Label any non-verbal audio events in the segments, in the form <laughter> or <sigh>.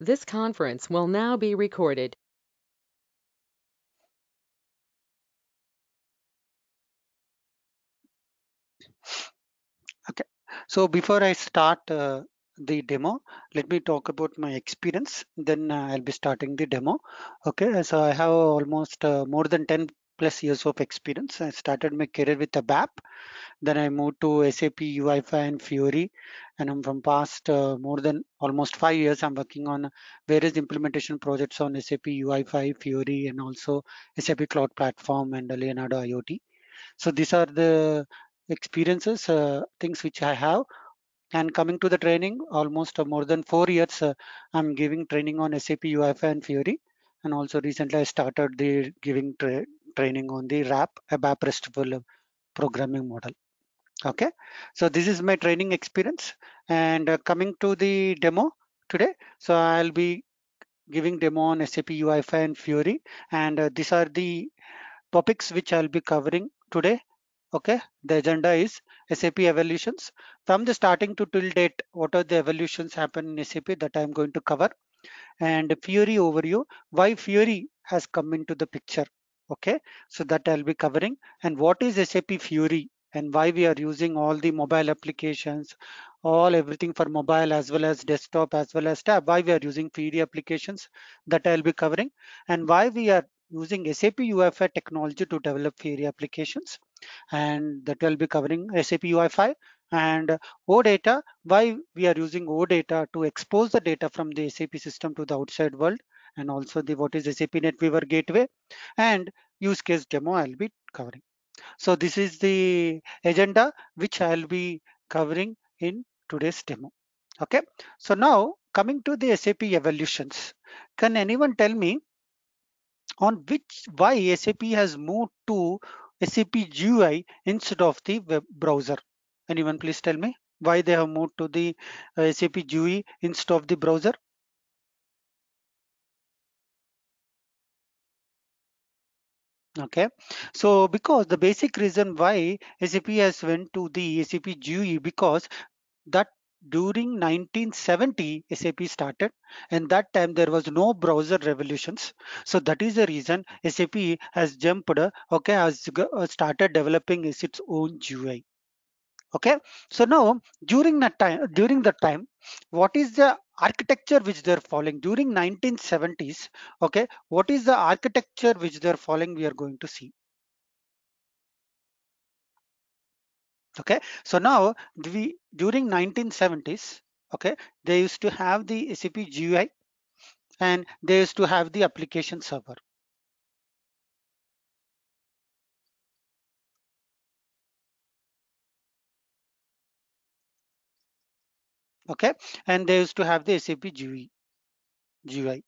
This conference will now be recorded. Okay, so before I start uh, the demo, let me talk about my experience, then uh, I'll be starting the demo. Okay, so I have almost uh, more than 10 plus years of experience. I started my career with ABAP. Then I moved to SAP, UI5 and Fiori. And I'm from past uh, more than almost five years, I'm working on various implementation projects on SAP, UI5, Fiori, and also SAP Cloud Platform and Leonardo IoT. So these are the experiences, uh, things which I have. And coming to the training, almost uh, more than four years, uh, I'm giving training on SAP, UI5 and Fiori and also recently I started the giving tra training on the RAP, ABAP RESTful programming model. Okay, so this is my training experience and uh, coming to the demo today. So I'll be giving demo on SAP UI5 and Fury and uh, these are the topics which I'll be covering today okay the agenda is sap evolutions from the starting to till date what are the evolutions happen in sap that i am going to cover and Fury overview, why Fury has come into the picture. Okay, so that I'll be covering and what is SAP Fury and why we are using all the mobile applications, all everything for mobile as well as desktop as well as tab, why we are using Fury applications that I'll be covering and why we are using SAP UFI technology to develop Fury applications and that will be covering SAP UI5 and OData, why we are using OData to expose the data from the SAP system to the outside world and also the what is SAP NetWeaver gateway and use case demo I'll be covering. So this is the agenda which I'll be covering in today's demo. Okay, so now coming to the SAP evolutions, can anyone tell me on which why SAP has moved to SAP GUI instead of the web browser? Anyone please tell me why they have moved to the uh, SAP GUI instead of the browser? okay so because the basic reason why sap has went to the sap gui because that during 1970 sap started and that time there was no browser revolutions so that is the reason sap has jumped okay has uh, started developing its own gui okay so now during that time during that time what is the architecture which they're following during 1970s okay what is the architecture which they're following we are going to see okay so now we during 1970s okay they used to have the acp gui and they used to have the application server okay and they used to have the sap gui gui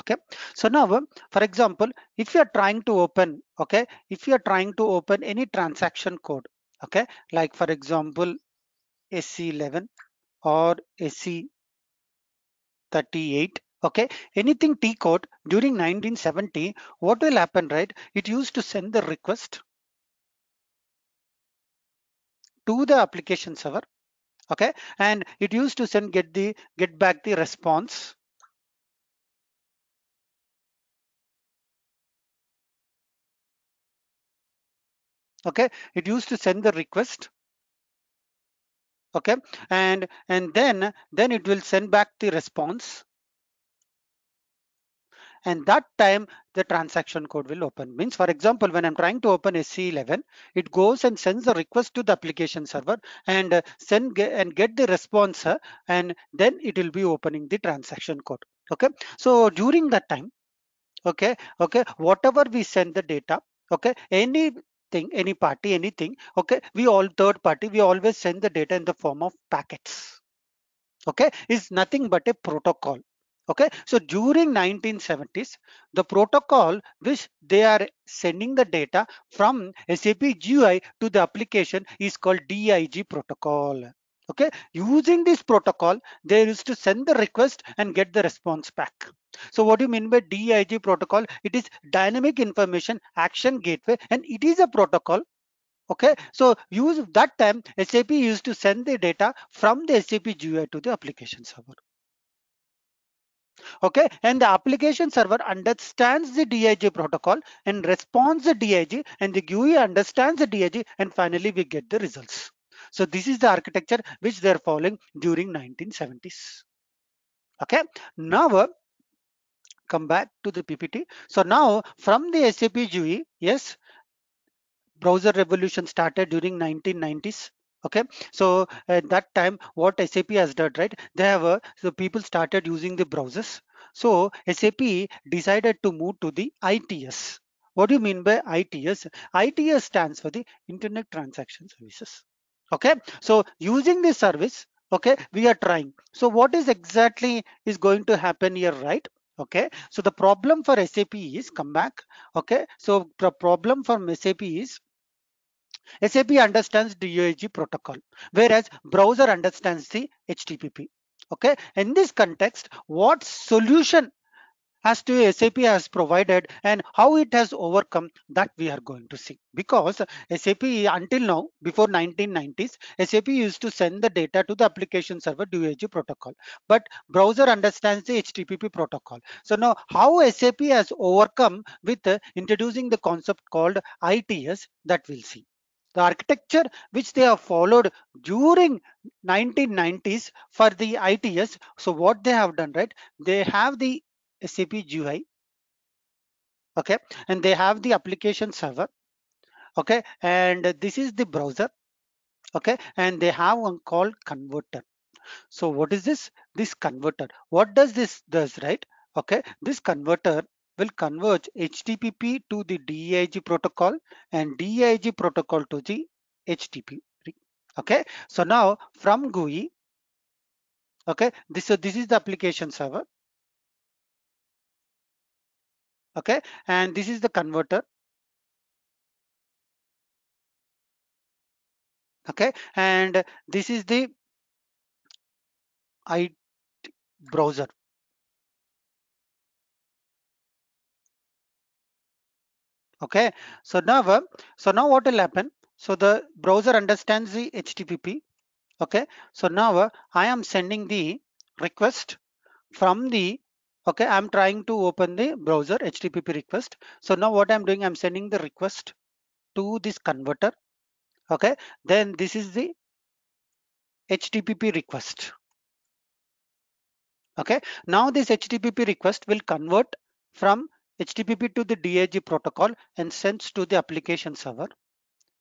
okay so now for example if you are trying to open okay if you are trying to open any transaction code okay like for example sc11 or sc38 okay anything t code during 1970 what will happen right it used to send the request to the application server okay and it used to send get the get back the response okay it used to send the request okay and and then then it will send back the response and that time the transaction code will open. Means, for example, when I'm trying to open SC11, it goes and sends a request to the application server and uh, send and get the response uh, and then it will be opening the transaction code. Okay. So during that time, okay, okay, whatever we send the data, okay, any Thing, any party, anything, okay, we all third party, we always send the data in the form of packets. Okay, is nothing but a protocol okay so during 1970s the protocol which they are sending the data from sap gui to the application is called dig protocol okay using this protocol they used to send the request and get the response back so what do you mean by dig protocol it is dynamic information action gateway and it is a protocol okay so use that time sap used to send the data from the sap gui to the application server okay and the application server understands the dig protocol and responds the dig and the gui understands the dig and finally we get the results so this is the architecture which they are following during 1970s okay now uh, come back to the ppt so now from the sap gui yes browser revolution started during 1990s okay so at that time what sap has done right they have a, uh, so people started using the browsers so sap decided to move to the its what do you mean by its its stands for the internet transaction services okay so using this service okay we are trying so what is exactly is going to happen here right okay so the problem for sap is come back okay so the problem for sap is SAP understands DOAG protocol, whereas browser understands the HTTP. Okay, in this context, what solution as to SAP has provided and how it has overcome that we are going to see because SAP until now before 1990s SAP used to send the data to the application server DOAG protocol but browser understands the HTTP protocol so now how SAP has overcome with introducing the concept called ITS that we'll see the architecture which they have followed during 1990s for the ITS. So what they have done, right? They have the SAP GUI, okay, and they have the application server, okay, and this is the browser, okay, and they have one called converter. So what is this? This converter. What does this does, right? Okay, this converter will converge HTTP to the DAG protocol and DAG protocol to the HTTP. Okay, so now from GUI, okay, this, so this is the application server. Okay, and this is the converter. Okay, and this is the I browser okay so now uh, so now what will happen so the browser understands the http okay so now uh, i am sending the request from the okay i'm trying to open the browser http request so now what i'm doing i'm sending the request to this converter okay then this is the http request okay now this http request will convert from HTTP to the DAG protocol and sends to the application server.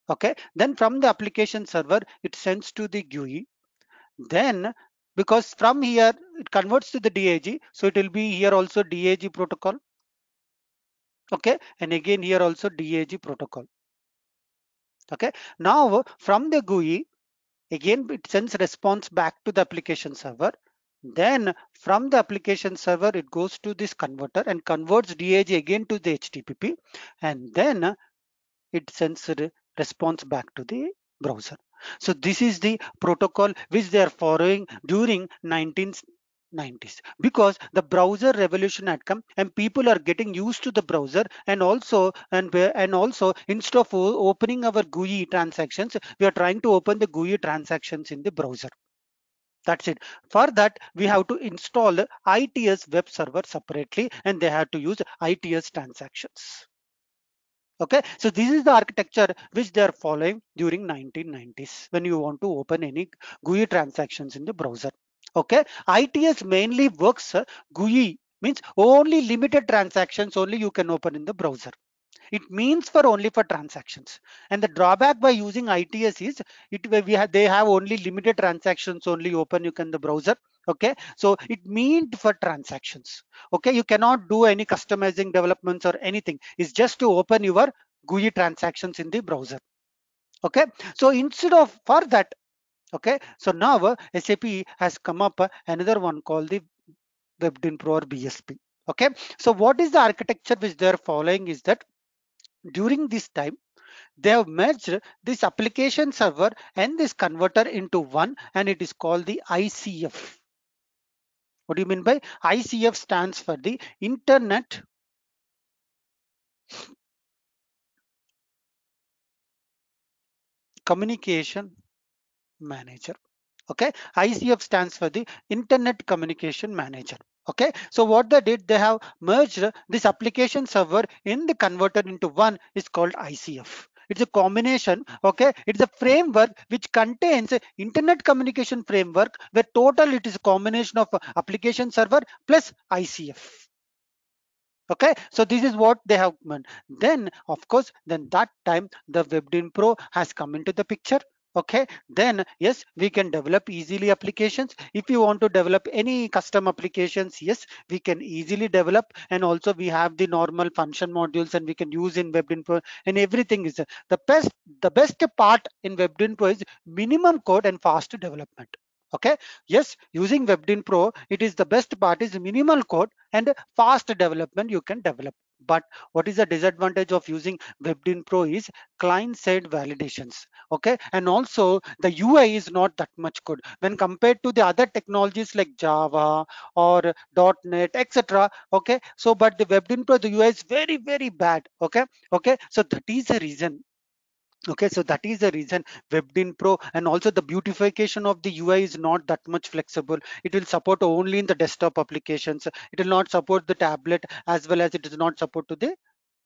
Okay, then from the application server, it sends to the GUI. Then because from here it converts to the DAG, so it will be here also DAG protocol. Okay, and again here also DAG protocol. Okay, now from the GUI, again it sends response back to the application server then from the application server, it goes to this converter and converts DAG again to the HTTP. And then it sends a response back to the browser. So this is the protocol which they are following during 1990s because the browser revolution had come and people are getting used to the browser and also and and also instead of opening our GUI transactions we are trying to open the GUI transactions in the browser that's it. For that, we have to install ITS web server separately and they have to use ITS transactions. Okay, so this is the architecture which they are following during 1990s when you want to open any GUI transactions in the browser. Okay, ITS mainly works uh, GUI means only limited transactions only you can open in the browser it means for only for transactions. And the drawback by using ITS is it we have, they have only limited transactions only open you can the browser okay so it meant for transactions okay you cannot do any customizing developments or anything it's just to open your gui transactions in the browser okay so instead of for that okay so now sap has come up another one called the webdin pro or bsp okay so what is the architecture which they're following is that during this time, they have merged this application server and this converter into one and it is called the ICF. What do you mean by ICF stands for the Internet Communication Manager. Okay, ICF stands for the Internet Communication Manager okay so what they did they have merged this application server in the converter into one is called icf it's a combination okay it's a framework which contains internet communication framework where total it is a combination of application server plus icf okay so this is what they have done then of course then that time the webdin pro has come into the picture okay then yes we can develop easily applications if you want to develop any custom applications yes we can easily develop and also we have the normal function modules and we can use in webinfo and everything is the best the best part in webinfo is minimum code and fast development okay yes using webdin pro it is the best part is minimal code and fast development you can develop but what is the disadvantage of using webdin pro is client side validations okay and also the ui is not that much good when compared to the other technologies like java or net etc okay so but the webdin pro the ui is very very bad okay okay so that is the reason okay so that is the reason webdin pro and also the beautification of the ui is not that much flexible it will support only in the desktop applications it will not support the tablet as well as it does not support to the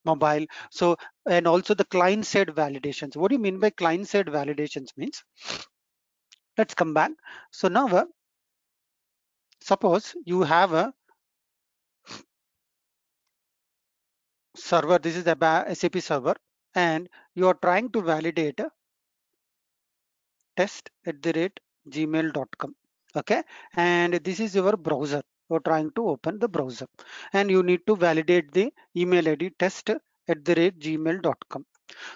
mobile so and also the client side validations what do you mean by client side validations means let's come back so now uh, suppose you have a server this is a sap server and you are trying to validate a test at the rate gmail.com okay and this is your browser you're trying to open the browser and you need to validate the email id test at the rate gmail.com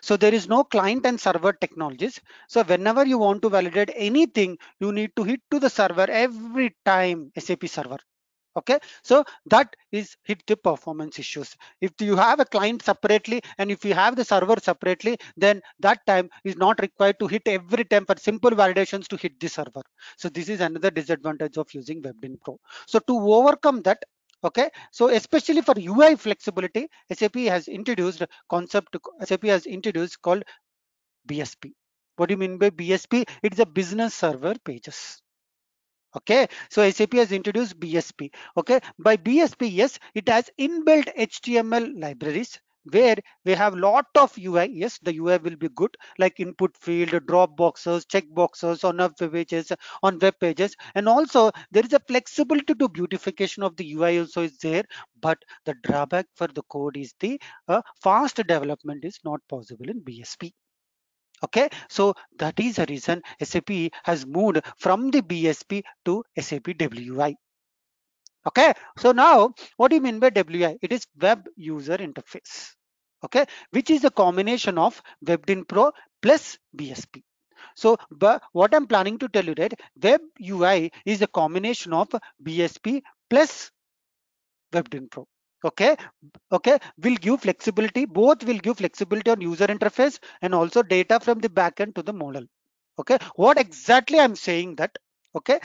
so there is no client and server technologies so whenever you want to validate anything you need to hit to the server every time sap server okay so that is hit the performance issues if you have a client separately and if you have the server separately then that time is not required to hit every time for simple validations to hit the server so this is another disadvantage of using webin pro so to overcome that okay so especially for ui flexibility sap has introduced concept sap has introduced called bsp what do you mean by bsp it's a business server pages okay so sap has introduced bsp okay by bsp yes it has inbuilt html libraries where we have lot of ui yes the ui will be good like input field drop boxes check boxes on web pages on web pages and also there is a flexibility to beautification of the ui also is there but the drawback for the code is the uh, fast development is not possible in bsp okay so that is the reason sap has moved from the bsp to sap wi okay so now what do you mean by wi it is web user interface okay which is a combination of webdin pro plus bsp so what i'm planning to tell you that web ui is a combination of bsp plus webdin pro okay okay will give flexibility both will give flexibility on user interface and also data from the backend to the model okay what exactly i'm saying that okay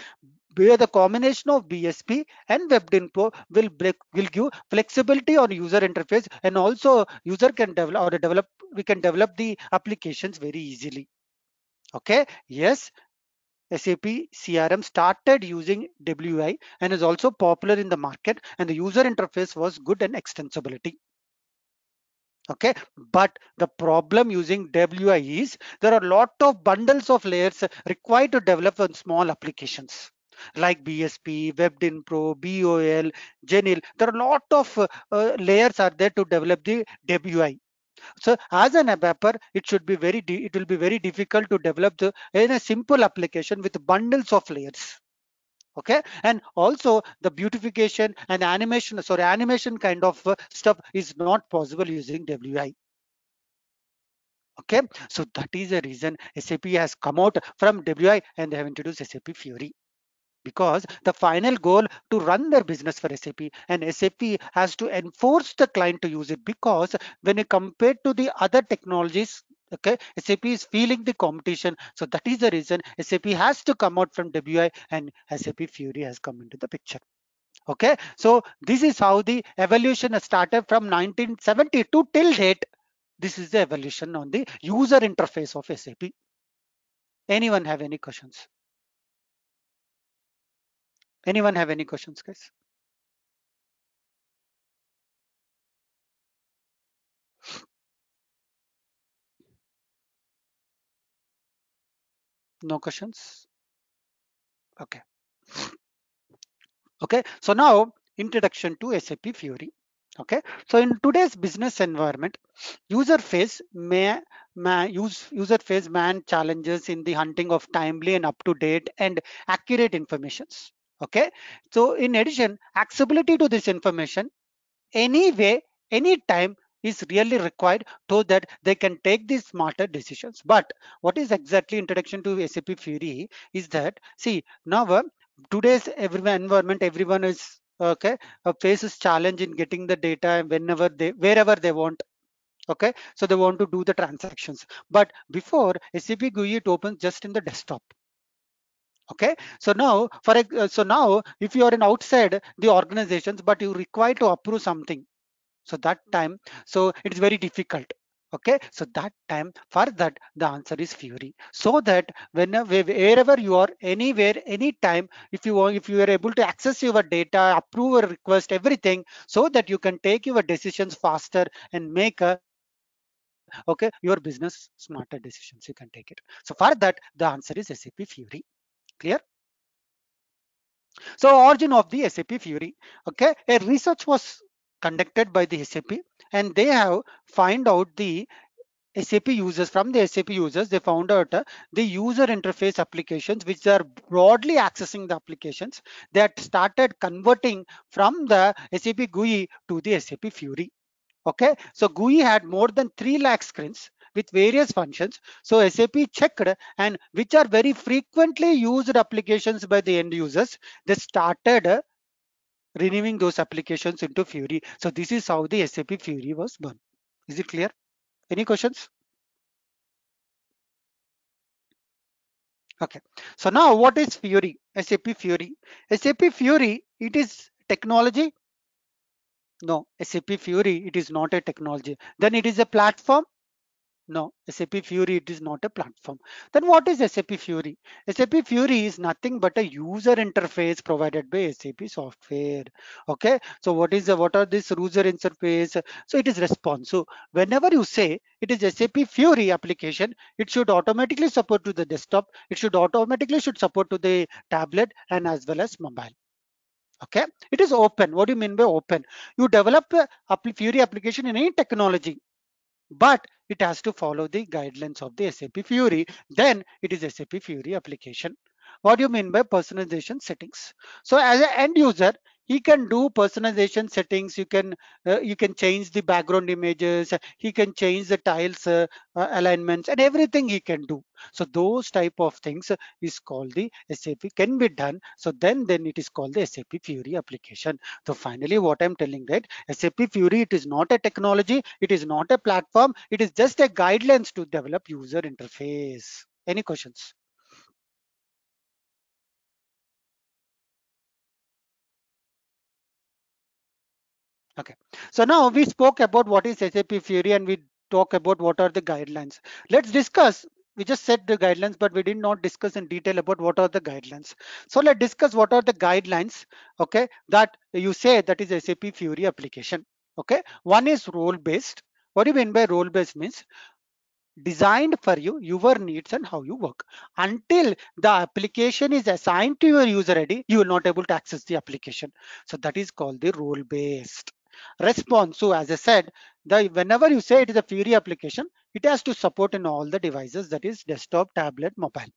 where the combination of BSP and WebDinPro will break, will give flexibility on user interface and also user can develop or develop we can develop the applications very easily okay yes SAP CRM started using WI and is also popular in the market and the user interface was good and extensibility. Okay, but the problem using WI is there are a lot of bundles of layers required to develop on small applications like BSP, WebDin Pro, BOL, Genil. There are a lot of uh, layers are there to develop the WI. So as an ABAPer, it should be very it will be very difficult to develop the in a simple application with bundles of layers. Okay, and also the beautification and animation, sorry, animation kind of uh, stuff is not possible using WI okay so that is the reason sap has come out from wi and they have introduced sap fury because the final goal to run their business for SAP and SAP has to enforce the client to use it because when you compare to the other technologies okay SAP is feeling the competition so that is the reason SAP has to come out from WI and SAP Fury has come into the picture okay so this is how the evolution started from 1972 till date this is the evolution on the user interface of SAP anyone have any questions Anyone have any questions, guys? No questions? Okay. Okay, so now introduction to SAP Fury. Okay, so in today's business environment, user face may, may use user face man challenges in the hunting of timely and up to date and accurate informations okay so in addition accessibility to this information anyway time, is really required so that they can take these smarter decisions but what is exactly introduction to sap fury is that see now uh, today's everyone environment everyone is okay uh, faces challenge in getting the data whenever they wherever they want okay so they want to do the transactions but before sap gui it opens just in the desktop okay so now for a, uh, so now if you are an outside the organizations but you require to approve something so that time so it's very difficult okay so that time for that the answer is fury so that whenever wherever you are anywhere anytime if you are if you are able to access your data approve a request everything so that you can take your decisions faster and make a okay your business smarter decisions you can take it so for that the answer is sap fury clear so origin of the sap fury okay a research was conducted by the sap and they have find out the SAP users from the SAP users they found out uh, the user interface applications which are broadly accessing the applications that started converting from the SAP GUI to the SAP Fury okay so GUI had more than 3 lakh screens with various functions. So SAP checked and which are very frequently used applications by the end users. They started renewing those applications into Fury. So this is how the SAP Fury was born. Is it clear? Any questions? Okay, so now what is Fury? SAP Fury. SAP Fury, it is technology. No, SAP Fury, it is not a technology. Then it is a platform. No, SAP Fury, it is not a platform. Then what is SAP Fury? SAP Fury is nothing but a user interface provided by SAP software. Okay, so what is the, what are this user interface? So it is response. So whenever you say it is SAP Fury application, it should automatically support to the desktop. It should automatically should support to the tablet and as well as mobile okay it is open what do you mean by open you develop a fury application in any technology but it has to follow the guidelines of the SAP Fury. Then it is SAP Fury application. What do you mean by personalization settings? So as an end user, he can do personalization settings you can uh, you can change the background images he can change the tiles uh, uh, alignments and everything he can do so those type of things is called the sap can be done so then then it is called the sap fury application so finally what i'm telling that sap fury it is not a technology it is not a platform it is just a guidelines to develop user interface any questions okay so now we spoke about what is sap fury and we talk about what are the guidelines let's discuss we just set the guidelines but we did not discuss in detail about what are the guidelines so let's discuss what are the guidelines okay that you say that is sap fury application okay one is role based what do you mean by role based means designed for you your needs and how you work until the application is assigned to your user id you will not able to access the application so that is called the role based response. So as I said, the whenever you say it is a Fury application, it has to support in all the devices that is desktop, tablet, mobile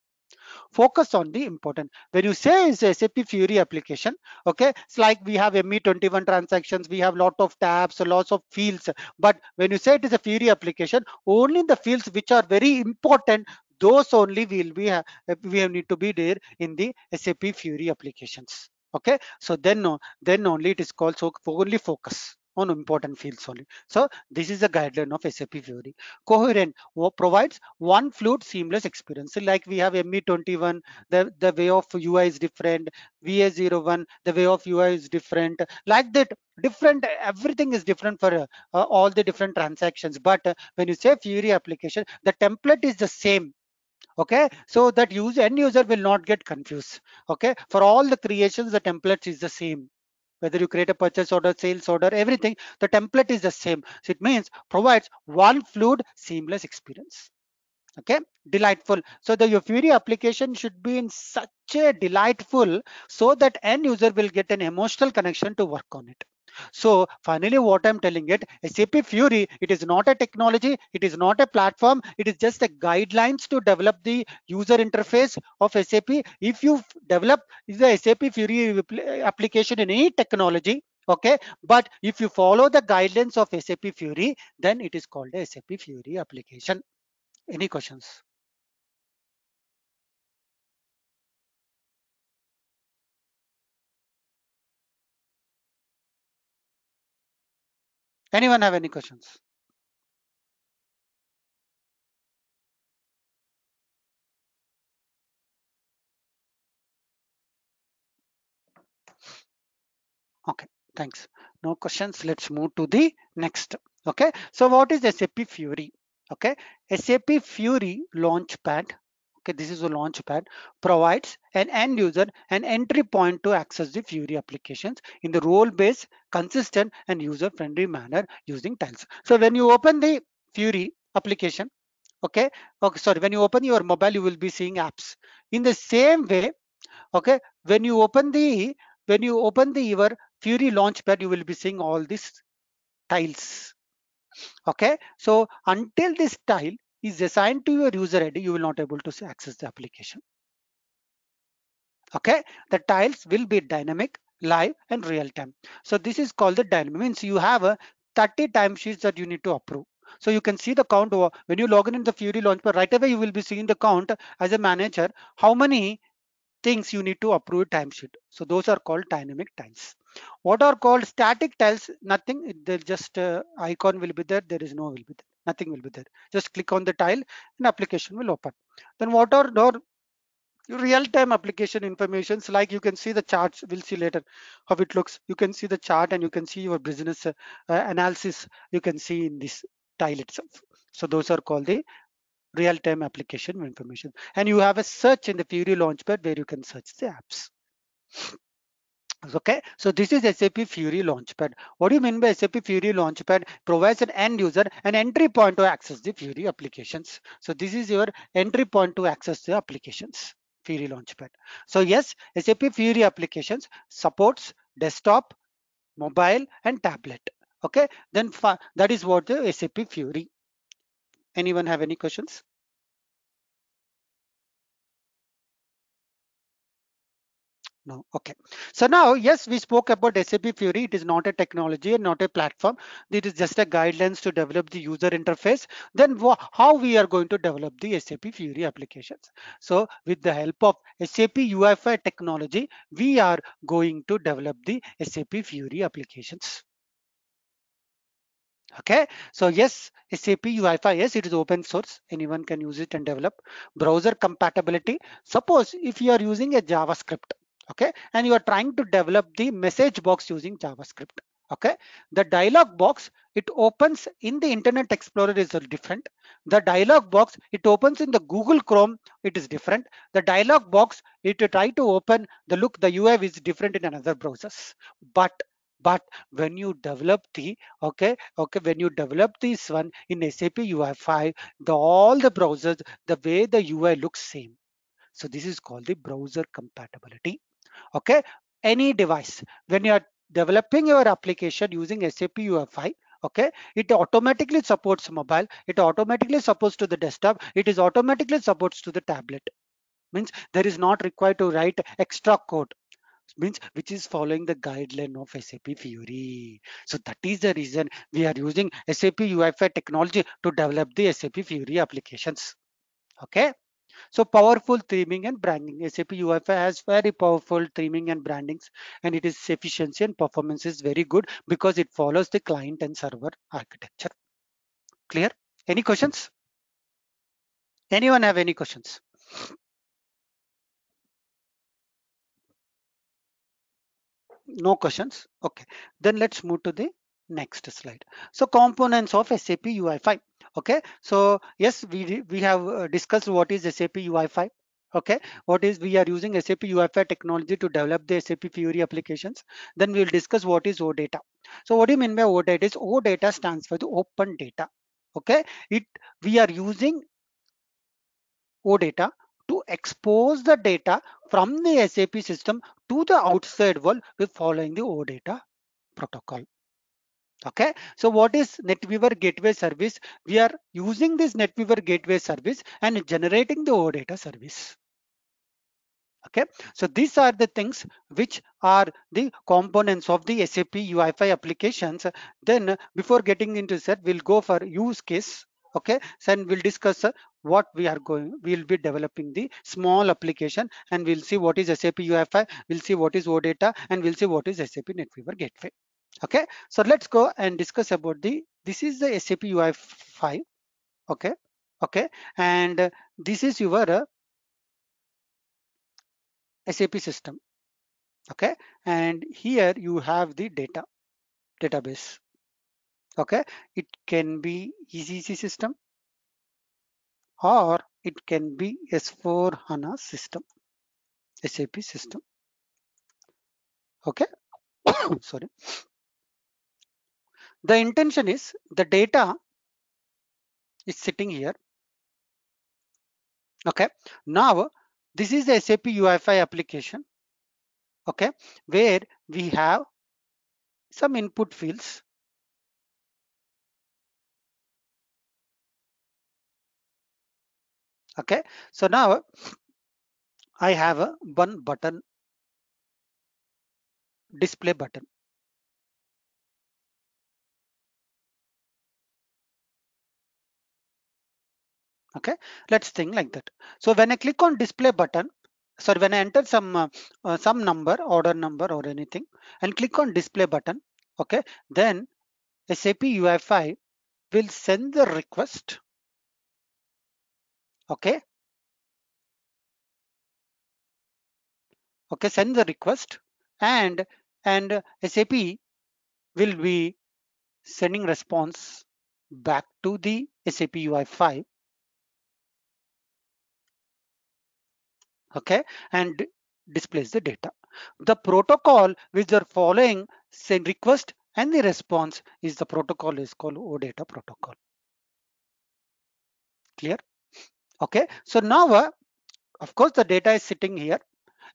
focus on the important when you say a sap fury application okay it's like we have me21 transactions we have lot of tabs lots of fields but when you say it is a fury application only the fields which are very important those only will be uh, we need to be there in the sap fury applications okay so then then only it is called so only focus on important fields only. So this is a guideline of SAP Fiori. Coherent provides one fluid seamless experience. So like we have ME21, the, the way of UI is different, VA01, the way of UI is different. Like that, different, everything is different for uh, all the different transactions. But uh, when you say Fiori application, the template is the same okay so that user end user will not get confused okay for all the creations the template is the same whether you create a purchase order sales order everything the template is the same so it means provides one fluid seamless experience okay delightful so the Euphoria application should be in such a delightful so that end user will get an emotional connection to work on it so finally, what I'm telling it, SAP Fury, it is not a technology, it is not a platform, it is just a guidelines to develop the user interface of SAP. If you develop the SAP Fury application in any technology, okay but if you follow the guidelines of sap fury then it is called a sap fury application any questions Anyone have any questions? Okay, thanks. No questions. Let's move to the next. Okay, so what is SAP Fury? Okay, SAP Fury Launchpad okay this is a launchpad provides an end user an entry point to access the fury applications in the role based consistent and user friendly manner using tiles. so when you open the fury application okay okay sorry when you open your mobile you will be seeing apps in the same way okay when you open the when you open the your fury launchpad you will be seeing all these tiles okay so until this tile is assigned to your user ID, you will not able to access the application. Okay, the tiles will be dynamic, live and real time. So this is called the dynamic means you have a 30 timesheets that you need to approve. So you can see the count when you log in in the Fury Launchpad right away you will be seeing the count as a manager how many things you need to approve timesheet. So those are called dynamic tiles. What are called static tiles? Nothing. They just uh, icon will be there. There is no will be there nothing will be there just click on the tile and application will open then what are your real-time application informations like you can see the charts we'll see later how it looks you can see the chart and you can see your business uh, analysis you can see in this tile itself so those are called the real-time application information and you have a search in the Fury launchpad where you can search the apps okay so this is sap fury launchpad what do you mean by sap fury launchpad provides an end user an entry point to access the fury applications so this is your entry point to access the applications fury launchpad so yes sap fury applications supports desktop mobile and tablet okay then that is what the sap fury anyone have any questions okay so now yes we spoke about sap fury it is not a technology and not a platform it is just a guidelines to develop the user interface then how we are going to develop the sap fury applications so with the help of sap UFI technology we are going to develop the sap fury applications okay so yes sap uifi yes it is open source anyone can use it and develop browser compatibility suppose if you are using a javascript okay and you are trying to develop the message box using javascript okay the dialog box it opens in the internet explorer is different the dialog box it opens in the google chrome it is different the dialog box it try to open the look the ui is different in another browsers but but when you develop the okay okay when you develop this one in sap ui5 the all the browsers the way the ui looks same so this is called the browser compatibility okay any device when you are developing your application using sap ufi okay it automatically supports mobile it automatically supports to the desktop it is automatically supports to the tablet means there is not required to write extra code means which is following the guideline of SAP Fury. So that is the reason we are using SAP UFI technology to develop the SAP Fury applications. Okay. So powerful theming and branding. SAP UFI has very powerful theming and brandings and it is efficiency and performance is very good because it follows the client and server architecture. Clear? Any questions? Anyone have any questions? No questions. Okay, then let's move to the next slide. So components of SAP UI5 okay so yes we we have uh, discussed what is sap ui5 okay what is we are using sap ui5 technology to develop the sap fury applications then we will discuss what is o data so what do you mean by o data is o data stands for the open data okay it we are using o data to expose the data from the sap system to the outside world with following the o data protocol okay so what is netweaver gateway service we are using this netweaver gateway service and generating the odata service okay so these are the things which are the components of the sap UI5 applications then before getting into that we'll go for use case okay then we'll discuss what we are going we'll be developing the small application and we'll see what is sap UI5. we'll see what is odata and we'll see what is sap netweaver gateway okay so let's go and discuss about the this is the sap ui 5 okay okay and this is your uh, sap system okay and here you have the data database okay it can be ECC system or it can be S4 HANA system SAP system okay <coughs> sorry the intention is the data is sitting here. Okay. Now, this is the SAP UI5 application. Okay. Where we have some input fields. Okay. So now I have a one button display button okay let's think like that so when i click on display button sorry when i enter some uh, uh, some number order number or anything and click on display button okay then sap UI5 will send the request okay okay send the request and and sap will be sending response back to the sap ui5 okay and displays the data the protocol which are following send request and the response is the protocol is called OData protocol clear okay so now uh, of course the data is sitting here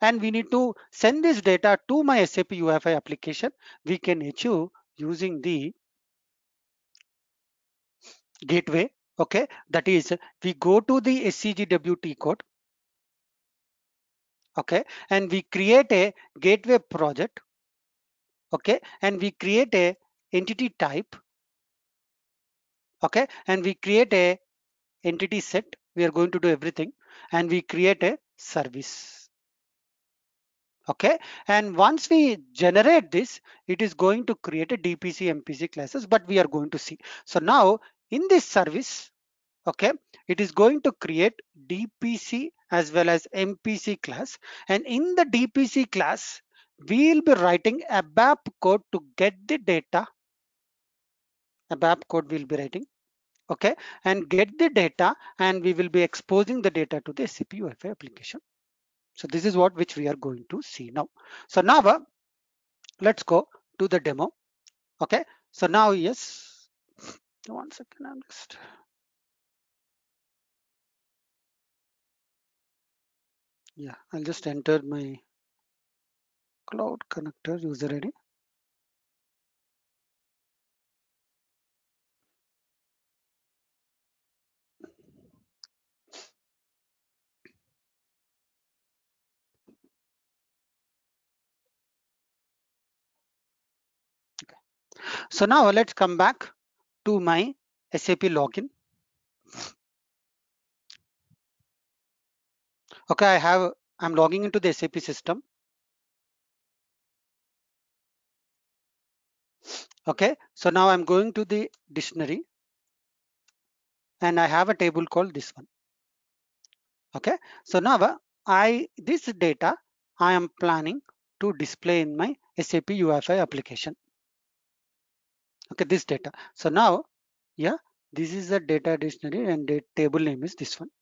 and we need to send this data to my SAP UFI application we can achieve using the gateway okay that is we go to the scgwt code okay and we create a gateway project okay and we create a entity type okay and we create a entity set we are going to do everything and we create a service okay and once we generate this it is going to create a dpc mpc classes but we are going to see so now in this service okay it is going to create dpc as well as MPC class. And in the DPC class, we'll be writing a BAP code to get the data. A BAP code we'll be writing, okay, and get the data, and we will be exposing the data to the CPU application. So this is what which we are going to see now. So now uh, let's go to the demo. Okay, so now yes, one second, I'm just yeah i'll just enter my cloud connector user id okay. so now let's come back to my sap login okay i have i'm logging into the sap system okay so now i'm going to the dictionary and i have a table called this one okay so now uh, i this data i am planning to display in my sap ufi application okay this data so now yeah this is the data dictionary and the table name is this one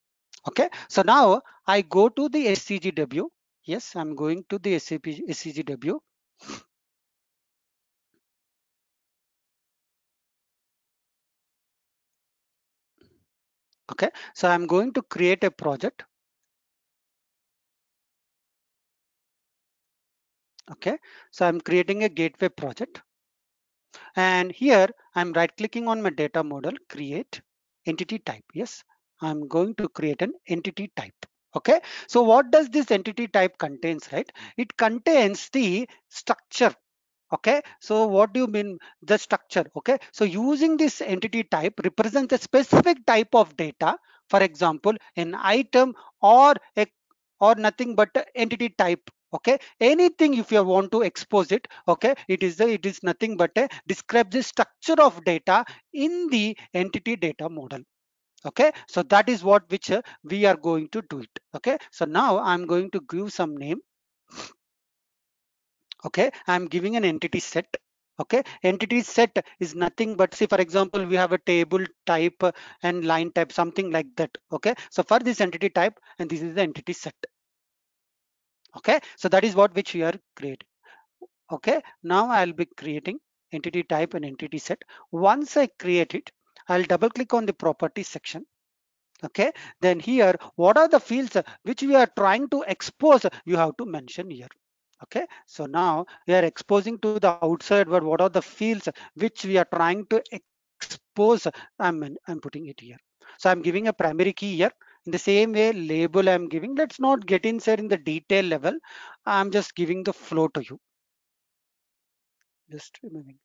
okay so now i go to the scgw yes i'm going to the SAP scgw okay so i'm going to create a project okay so i'm creating a gateway project and here i'm right clicking on my data model create entity type yes I'm going to create an entity type. Okay, so what does this entity type contains, right? It contains the structure okay so what do you mean the structure okay so using this entity type represents a specific type of data for example an item or a or nothing but entity type okay anything if you want to expose it okay it is a, it is nothing but a describe the structure of data in the entity data model okay so that is what which uh, we are going to do it okay so now i'm going to give some name okay i'm giving an entity set okay entity set is nothing but see for example we have a table type and line type something like that okay so for this entity type and this is the entity set okay so that is what which we are creating okay now i'll be creating entity type and entity set once i create it I'll double click on the property section. Okay, then here, what are the fields which we are trying to expose? You have to mention here. Okay, so now we are exposing to the outside world. What are the fields which we are trying to expose? I'm, I'm putting it here. So I'm giving a primary key here. In the same way, label I'm giving. Let's not get inside in the detail level. I'm just giving the flow to you. Just removing.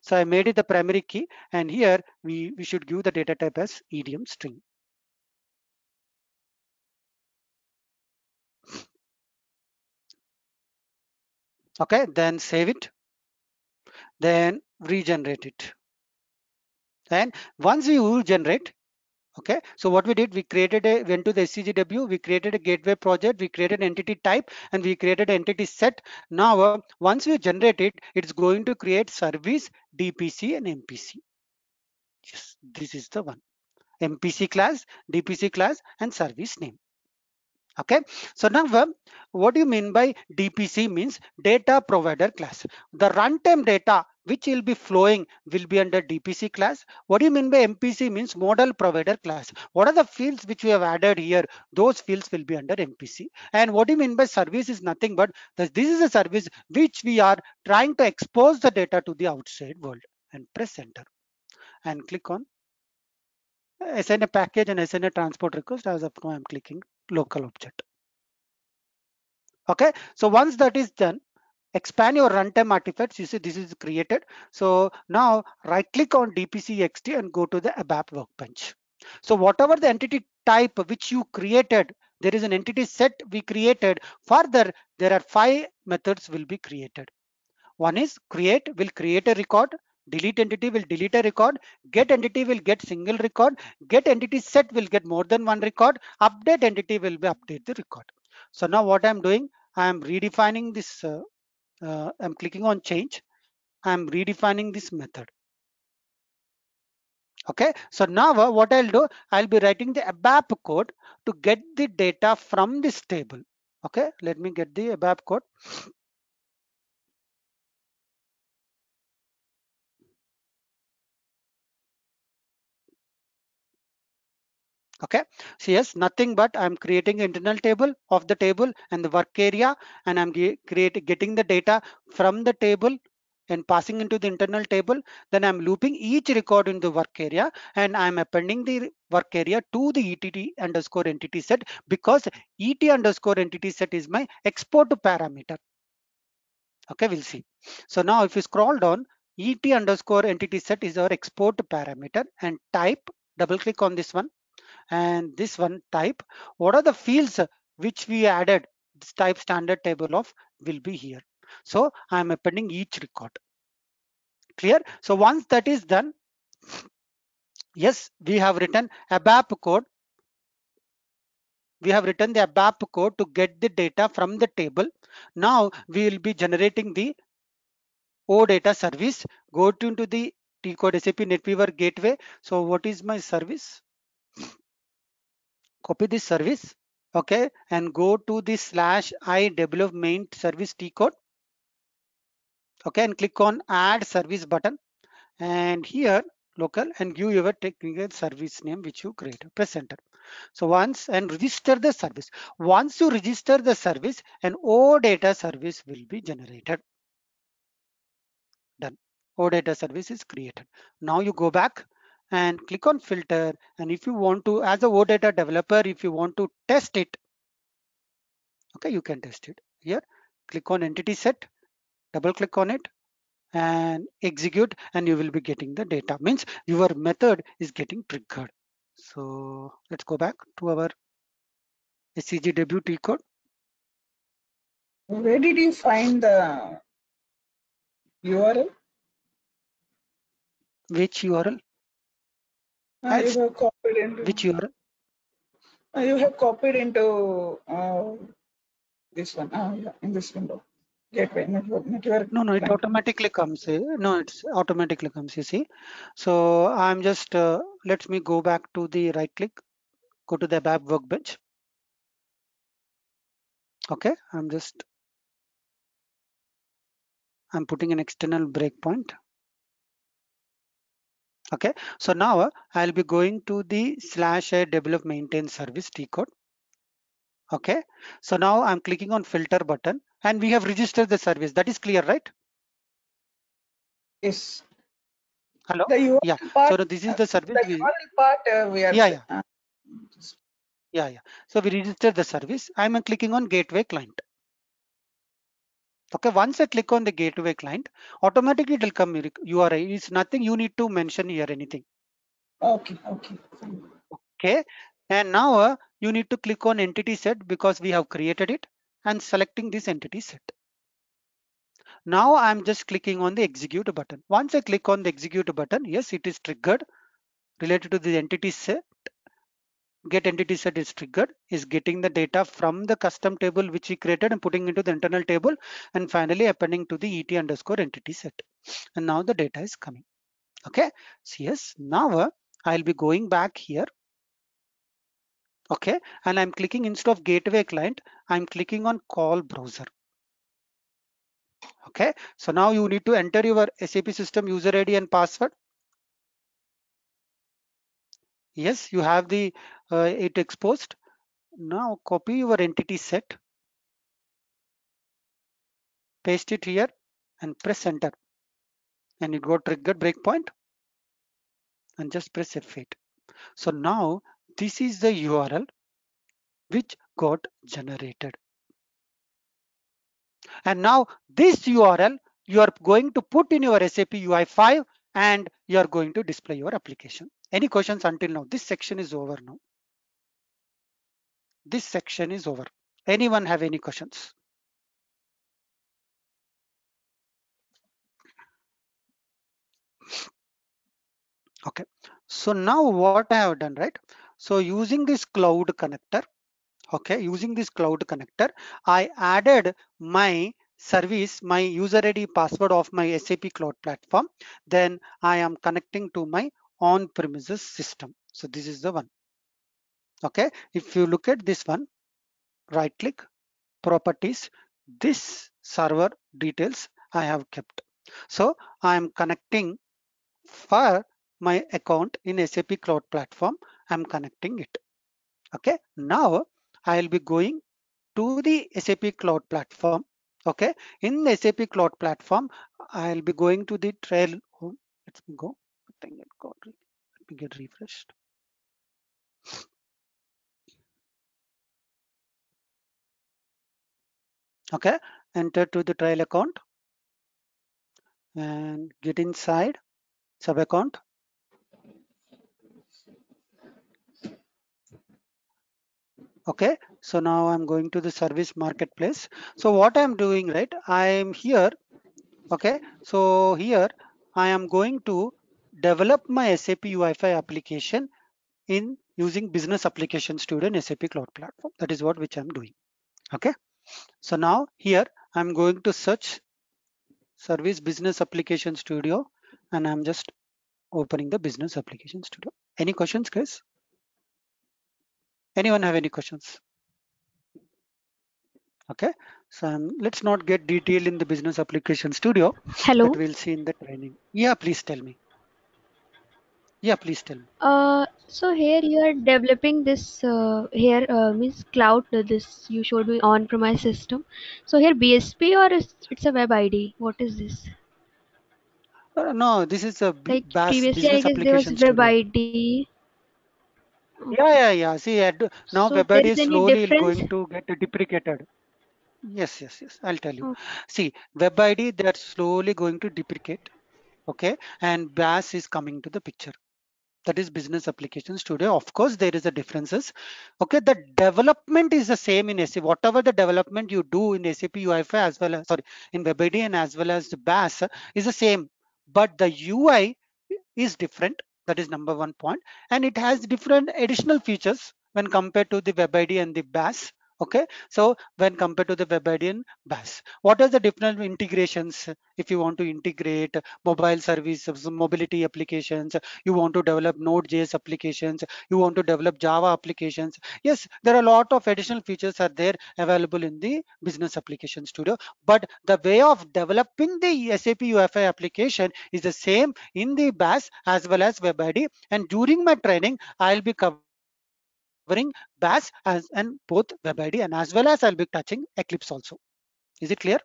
So I made it the primary key and here we, we should give the data type as idiom string. Okay, then save it, then regenerate it. And once you generate, okay so what we did we created a went to the scgw we created a gateway project we created entity type and we created entity set now uh, once you generate it it's going to create service dpc and mpc yes this is the one mpc class dpc class and service name okay so now what do you mean by dpc means data provider class the runtime data which will be flowing will be under dpc class what do you mean by mpc means model provider class what are the fields which we have added here those fields will be under mpc and what do you mean by service is nothing but this, is a service which we are trying to expose the data to the outside world and press enter and click on SN a package and SN a transport request as of now i'm clicking local object. Okay, so once that is done, expand your runtime artifacts. You see this is created. So now right click on DPCXT and go to the ABAP workbench. So whatever the entity type which you created, there is an entity set we created. Further, there are five methods will be created. One is create will create a record delete entity will delete a record get entity will get single record get entity set will get more than one record update entity will be update the record so now what i'm doing i am redefining this uh, uh, i'm clicking on change i'm redefining this method okay so now uh, what i'll do i'll be writing the abap code to get the data from this table okay let me get the abap code okay so yes nothing but i'm creating internal table of the table and the work area and i'm creating getting the data from the table and passing into the internal table then i'm looping each record in the work area and i'm appending the work area to the ett underscore entity set because et underscore entity set is my export parameter okay we'll see so now if you scroll down et underscore entity set is our export parameter and type double click on this one and this one type what are the fields which we added this type standard table of will be here so i am appending each record clear so once that is done yes we have written abap code we have written the abap code to get the data from the table now we will be generating the o data service go to into the tcode sap netweaver gateway so what is my service copy this service okay and go to the slash i development service t code okay and click on add service button and here local and give your technical service name which you create press enter so once and register the service once you register the service an o data service will be generated done o data service is created now you go back and click on filter. And if you want to, as a OData developer, if you want to test it, okay, you can test it here. Click on entity set, double click on it and execute and you will be getting the data means your method is getting triggered. So let's go back to our SCGWT code. Where did you find the URL? Which URL? Uh, you have copied into which you are. Uh, you have copied into uh, this one. Uh, yeah, in this window. Gateway network, No, no, it automatically comes. Eh? No, it's automatically comes. You see. So I'm just. Uh, let me go back to the right click. Go to the BAP workbench. Okay, I'm just. I'm putting an external breakpoint okay so now uh, i'll be going to the slash a develop maintain service t code okay so now i'm clicking on filter button and we have registered the service that is clear right yes hello yeah part, so this is uh, the service the part, uh, we are yeah yeah uh, yeah yeah so we registered the service i'm clicking on gateway client Okay, once I click on the gateway client, automatically it will come URI. It's nothing you need to mention here anything. Okay, okay. Okay, and now uh, you need to click on entity set because we have created it and selecting this entity set. Now I'm just clicking on the execute button. Once I click on the execute button, yes, it is triggered related to the entity set get entity set is triggered is getting the data from the custom table which we created and putting into the internal table and finally appending to the et underscore entity set and now the data is coming okay so yes now uh, i'll be going back here okay and i'm clicking instead of gateway client i'm clicking on call browser okay so now you need to enter your sap system user id and password yes you have the uh, it exposed now copy your entity set paste it here and press enter and you go trigger breakpoint and just press F8 so now this is the URL which got generated and now this URL you are going to put in your SAP UI5 and you are going to display your application any questions until now? This section is over now. This section is over. Anyone have any questions? Okay, so now what I have done, right? So using this cloud connector, okay, using this cloud connector, I added my service, my user ID password of my SAP cloud platform. Then I am connecting to my on-premises system. So this is the one. Okay, if you look at this one, right click, properties, this server details I have kept. So I am connecting for my account in SAP Cloud Platform. I'm connecting it. Okay, now I'll be going to the SAP Cloud Platform. Okay, in SAP Cloud Platform, I'll be going to the trail home. Oh, let me go it got let me get refreshed okay enter to the trial account and get inside sub account okay so now i'm going to the service marketplace so what i'm doing right i'm here okay so here i am going to develop my SAP UEFI application in using business application studio SAP Cloud Platform. That is what which I'm doing. Okay. So now here I'm going to search service business application studio and I'm just opening the business application studio. Any questions guys? Anyone have any questions? Okay, so um, let's not get detailed in the business application studio. Hello. That we'll see in the training. Yeah, please tell me. Yeah, please tell me. Uh, so here you are developing this uh, here uh, means cloud uh, this you showed me on-premise system. So here BSP or is, it's a web ID? What is this? Uh, no, this is a b- Like BAS previously, I guess there was web ID. Yeah, yeah, yeah. See, now So ID is slowly going to get deprecated. Yes, yes, yes. I'll tell you. See, See, ID they're slowly going to deprecate. Okay. And BAS is coming to the picture that is business application studio of course there is a differences okay the development is the same in sap whatever the development you do in sap uifi as well as sorry in webid and as well as the bas is the same but the ui is different that is number one point and it has different additional features when compared to the webid and the bas okay so when compared to the Webidian, bus what are the different integrations if you want to integrate mobile services mobility applications you want to develop node.js applications you want to develop java applications yes there are a lot of additional features are there available in the business application studio but the way of developing the sap ufi application is the same in the bus as well as webid and during my training i'll be covering covering bash as and both web id and as well as i'll be touching eclipse also is it clear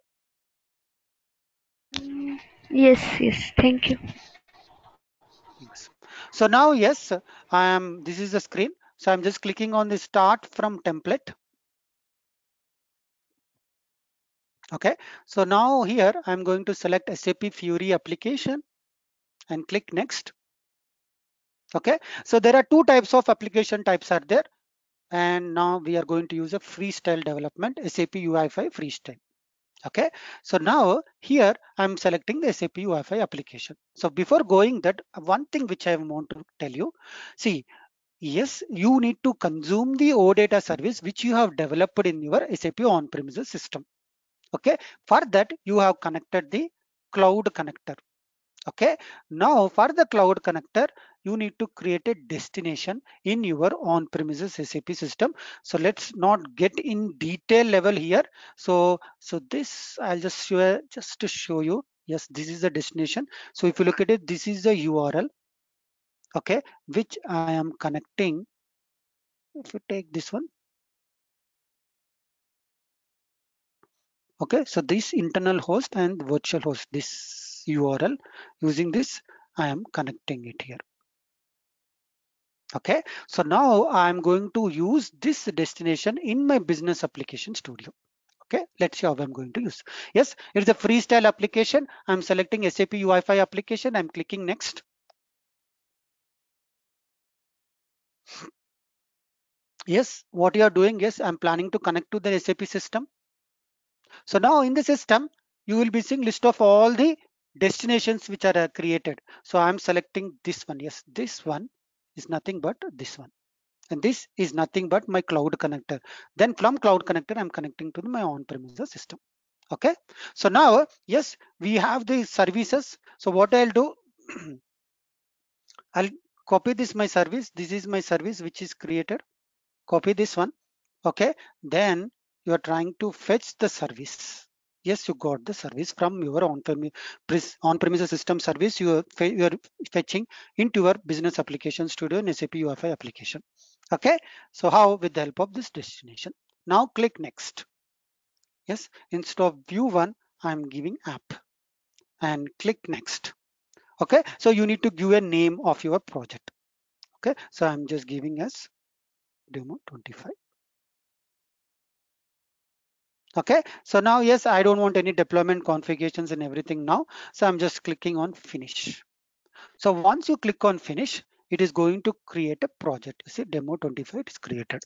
yes yes thank you Yes. so now yes i am this is the screen so i'm just clicking on the start from template okay so now here i'm going to select sap fury application and click next okay so there are two types of application types are there and now we are going to use a freestyle development SAP UI5 freestyle okay so now here i'm selecting the sap UI5 application so before going that one thing which i want to tell you see yes you need to consume the odata service which you have developed in your sap on-premises system okay for that you have connected the cloud connector okay now for the cloud connector you need to create a destination in your on-premises SAP system. So let's not get in detail level here. So, so this I'll just show just to show you. Yes, this is the destination. So if you look at it, this is the URL, okay, which I am connecting. If you take this one, okay, so this internal host and virtual host, this URL. Using this, I am connecting it here. Okay, so now I'm going to use this destination in my business application studio. Okay, let's see how I'm going to use. Yes, it's a freestyle application. I'm selecting SAP UI5 application. I'm clicking next. yes what you are doing is i'm planning to connect to the sap system so now in the system you will be seeing list of all the destinations which are uh, created. So I'm selecting this one. Yes, this one is nothing but this one. And this is nothing but my cloud connector. Then from cloud connector, I'm connecting to my on-premises system. Okay. So now, yes, we have the services. So what I'll do, <clears throat> I'll copy this my service. This is my service which is created. Copy this one. Okay. Then you are trying to fetch the service yes you got the service from your on-premise on-premises system service you are, you are fetching into your business application studio and sap ufi application okay so how with the help of this destination now click next yes instead of view one i'm giving app and click next okay so you need to give a name of your project okay so i'm just giving as demo 25 okay so now yes i don't want any deployment configurations and everything now so i'm just clicking on finish so once you click on finish it is going to create a project you see demo 25 it is created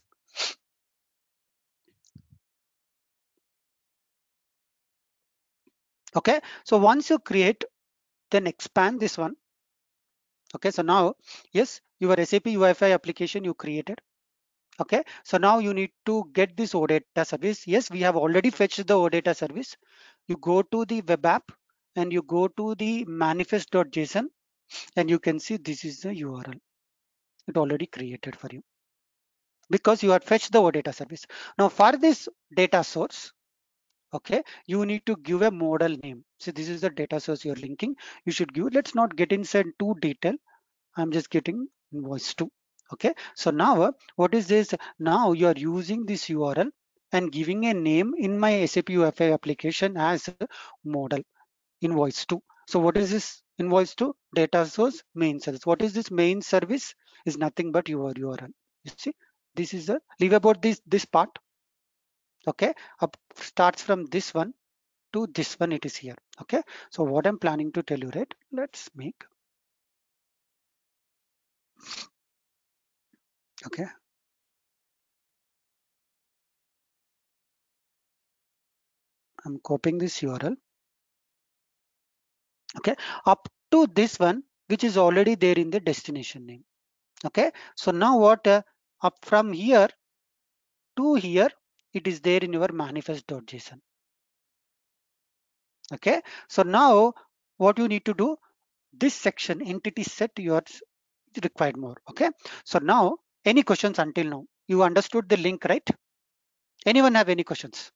okay so once you create then expand this one okay so now yes your sap UFI application you created okay so now you need to get this odata service yes we have already fetched the odata service you go to the web app and you go to the manifest.json and you can see this is the url it already created for you because you have fetched the odata service now for this data source okay you need to give a model name so this is the data source you're linking you should give let's not get inside too detail i'm just getting invoice 2 okay so now uh, what is this now you are using this url and giving a name in my sap ufa application as model invoice 2 so what is this invoice 2 data source main service what is this main service is nothing but your url you see this is a leave about this this part okay up starts from this one to this one it is here okay so what i'm planning to tell you right let's make Okay I'm copying this URL okay up to this one which is already there in the destination name okay so now what uh, up from here to here it is there in your manifest.json okay so now what you need to do this section entity set are required more okay so now any questions until now? You understood the link, right? Anyone have any questions?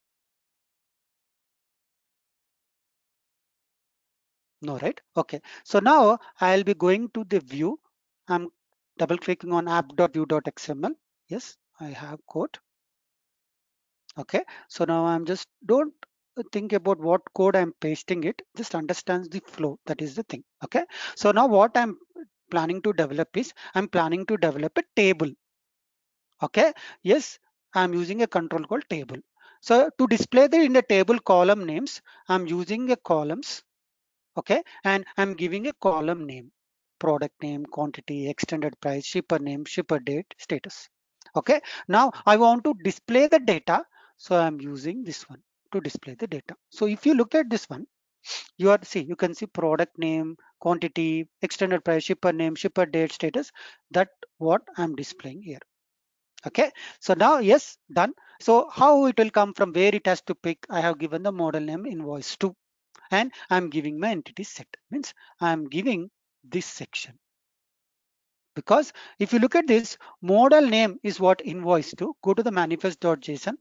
No, right? Okay. So now I'll be going to the view. I'm double clicking on app.view.xml. Yes, I have code. Okay. So now I'm just don't think about what code I'm pasting it, just understands the flow. That is the thing. Okay. So now what I'm planning to develop is I'm planning to develop a table. Okay, yes, I'm using a control called table. So to display the in the table column names, I'm using a columns. Okay, and I'm giving a column name, product name, quantity, extended price, shipper name, shipper date, status. Okay, now I want to display the data. So I'm using this one to display the data. So if you look at this one, you are see you can see product name quantity, extended price, shipper name, shipper date, status. That what I'm displaying here. Okay, so now yes, done. So how it will come from where it has to pick, I have given the model name invoice to, and I'm giving my entity set, means I'm giving this section. Because if you look at this, model name is what invoice to, go to the manifest.json.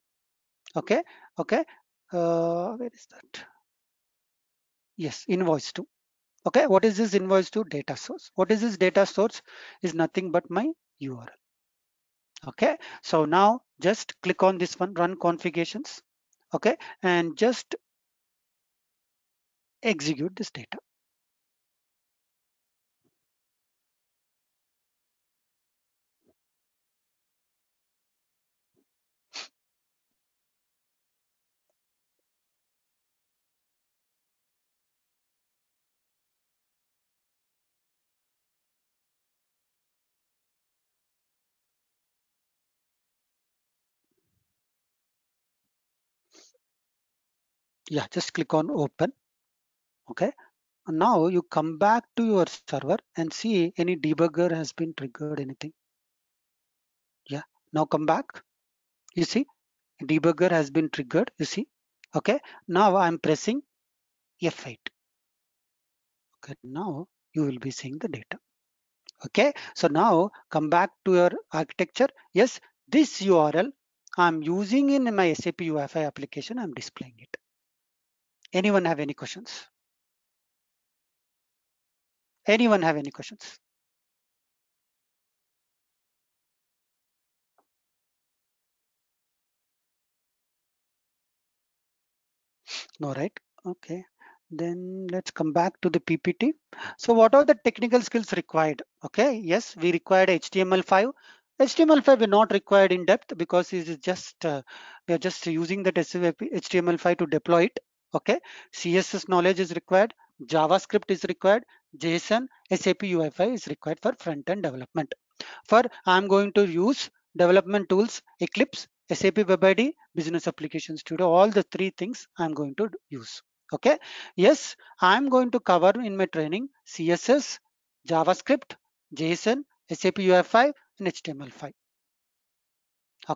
Okay, okay, uh, where is that? Yes, invoice to Okay, what is this invoice to data source? What is this data source is nothing but my URL. Okay, so now just click on this one, run configurations. Okay, and just execute this data. yeah just click on open okay now you come back to your server and see any debugger has been triggered anything yeah now come back you see debugger has been triggered you see okay now i'm pressing f8 okay now you will be seeing the data okay so now come back to your architecture yes this url i'm using in my sap ufi application i'm displaying it Anyone have any questions? Anyone have any questions? No, right? Okay. Then let's come back to the PPT. So what are the technical skills required? Okay, yes, we required HTML5. HTML5 we're not required in depth because it is just uh, we are just using that HTML5 to deploy it okay css knowledge is required javascript is required json sap ufi is required for front end development for i'm going to use development tools eclipse sap Web id business application studio all the three things i'm going to use okay yes i'm going to cover in my training css javascript json sap ufi and html5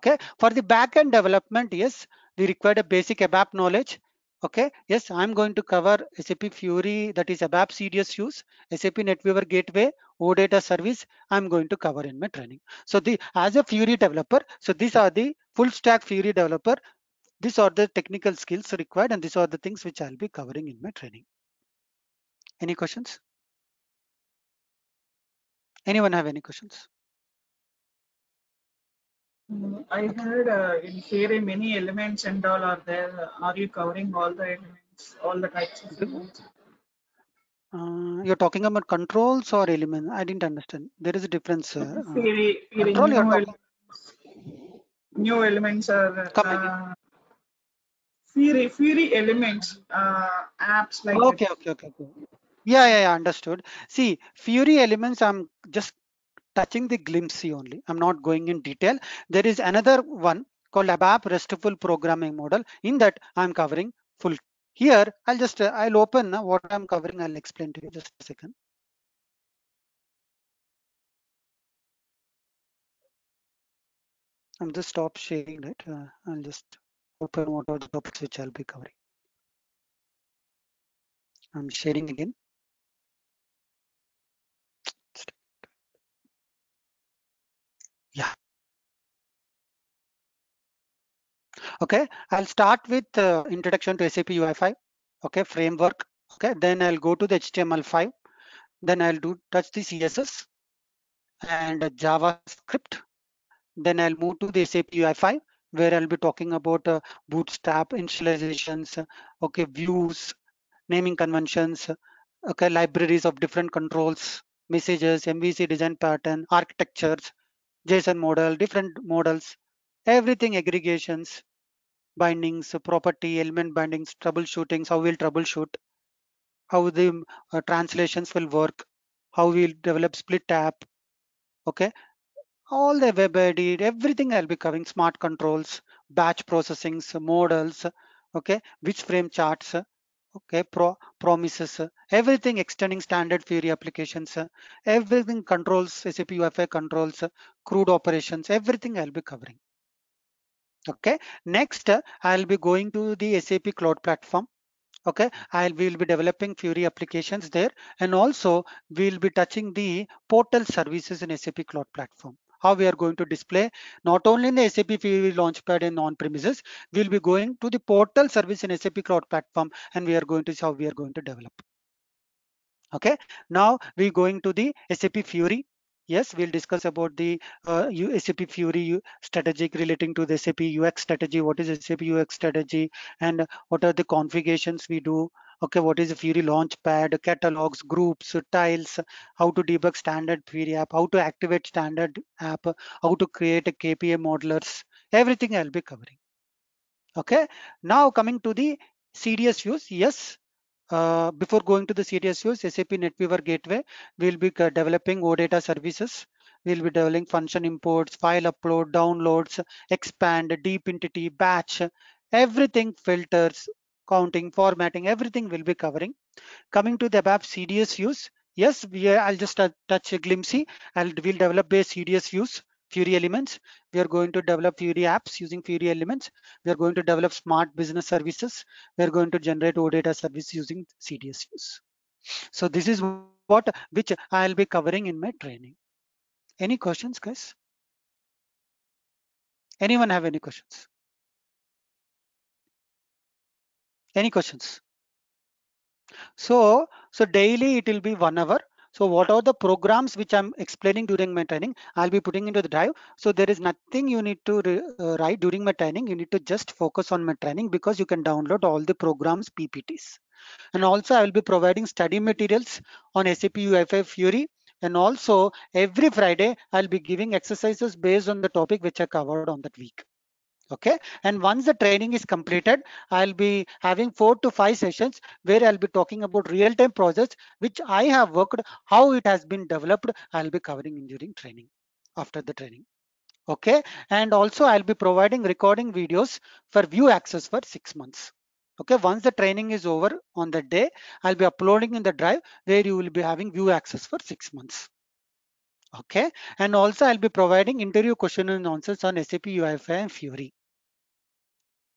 okay for the back-end development yes we require a basic abap knowledge okay yes i'm going to cover sap fury that is abap cds use sap netweaver gateway odata service i'm going to cover in my training so the as a fury developer so these are the full stack fury developer these are the technical skills required and these are the things which i'll be covering in my training any questions anyone have any questions Mm, I heard uh, in theory many elements and all are there. Are you covering all the elements, all the types of mm-hmm. elements? Uh, you're talking about controls or elements. I didn't understand. There is a difference. Uh, theory, uh, theory, control new, elements, new elements are. Uh, Fury, theory elements, uh, apps like. Okay, okay, okay, okay yeah yeah, yeah understood see fury elements i'm just touching the glimpse only. I'm not going in detail. There is another one called ABAP RESTful Programming Model. In that, I'm covering full. Here, I'll just, uh, I'll open uh, what I'm covering. I'll explain to you just a second. I'm just stop sharing it. Uh, I'll just open what are the topics which I'll be covering. I'm sharing again. yeah okay i'll start with uh, introduction to sap ui5 okay framework okay then i'll go to the html5 then i'll do touch the css and javascript then i'll move to the sap ui5 where i'll be talking about uh, bootstrap initializations okay views naming conventions okay libraries of different controls messages mvc design pattern architectures JSON model, different models, everything aggregations, bindings, property, element bindings, troubleshooting, how we'll troubleshoot, how the uh, translations will work, how we'll develop split app, okay? All the web ID, everything I'll be covering, smart controls, batch processings, models, okay? Which frame charts, okay pro promises everything extending standard theory applications everything controls sap ufi controls crude operations everything i'll be covering okay next i'll be going to the sap cloud platform okay i will be developing fury applications there and also we'll be touching the portal services in sap cloud platform how we are going to display not only in the SAP PV Launchpad and on-premises, we'll be going to the portal service in SAP Cloud Platform and we are going to see how we are going to develop. Okay, now we're going to the SAP Fury yes we'll discuss about the uh, sap fury strategic relating to the sap ux strategy what is sap ux strategy and what are the configurations we do okay what is fury launchpad catalogs groups tiles how to debug standard fury app how to activate standard app how to create a kpa modelers everything i'll be covering okay now coming to the cds use yes uh, before going to the cds use sap netweaver gateway we'll be uh, developing odata services we'll be developing function imports file upload downloads expand deep entity batch everything filters counting, formatting, everything will be covering. Coming to the ABAP CDS use, yes, we, I'll just touch a glimpsey. I'll, we'll develop a CDS use Fury elements. We are going to develop Fury apps using Fury elements. We are going to develop smart business services. We are going to generate OData service using CDS use. So this is what which I'll be covering in my training. Any questions, guys? Anyone have any questions? Any questions? So, so daily it will be one hour. So what are the programs which I'm explaining during my training, I'll be putting into the drive. So there is nothing you need to uh, write during my training. You need to just focus on my training because you can download all the programs PPTs. And also I will be providing study materials on SAP UFI Fury. And also every Friday, I'll be giving exercises based on the topic which I covered on that week okay and once the training is completed i'll be having four to five sessions where i'll be talking about real-time projects which i have worked how it has been developed i'll be covering during training after the training okay and also i'll be providing recording videos for view access for six months okay once the training is over on the day i'll be uploading in the drive where you will be having view access for six months Okay. And also I'll be providing interview question and answers on SAP UIFI and Fury.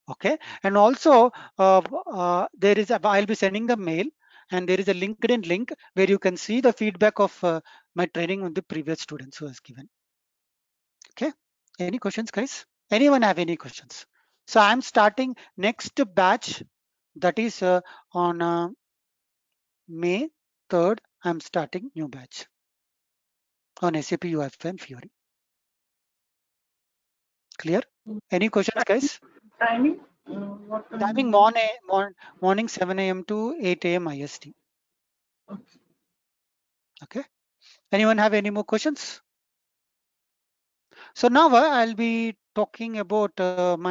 Okay. And also uh, uh, there is, a, I'll be sending the mail and there is a LinkedIn link where you can see the feedback of uh, my training on the previous students who has given. Okay. Any questions, guys? Anyone have any questions? So I'm starting next batch that is uh, on uh, May 3rd. I'm starting new batch on SAP UFM Fiori. Clear? Any questions, guys? Timing? Timing morning, morning 7 a.m. to 8 a.m. IST. Okay. okay. Anyone have any more questions? So now uh, I'll be talking about uh, my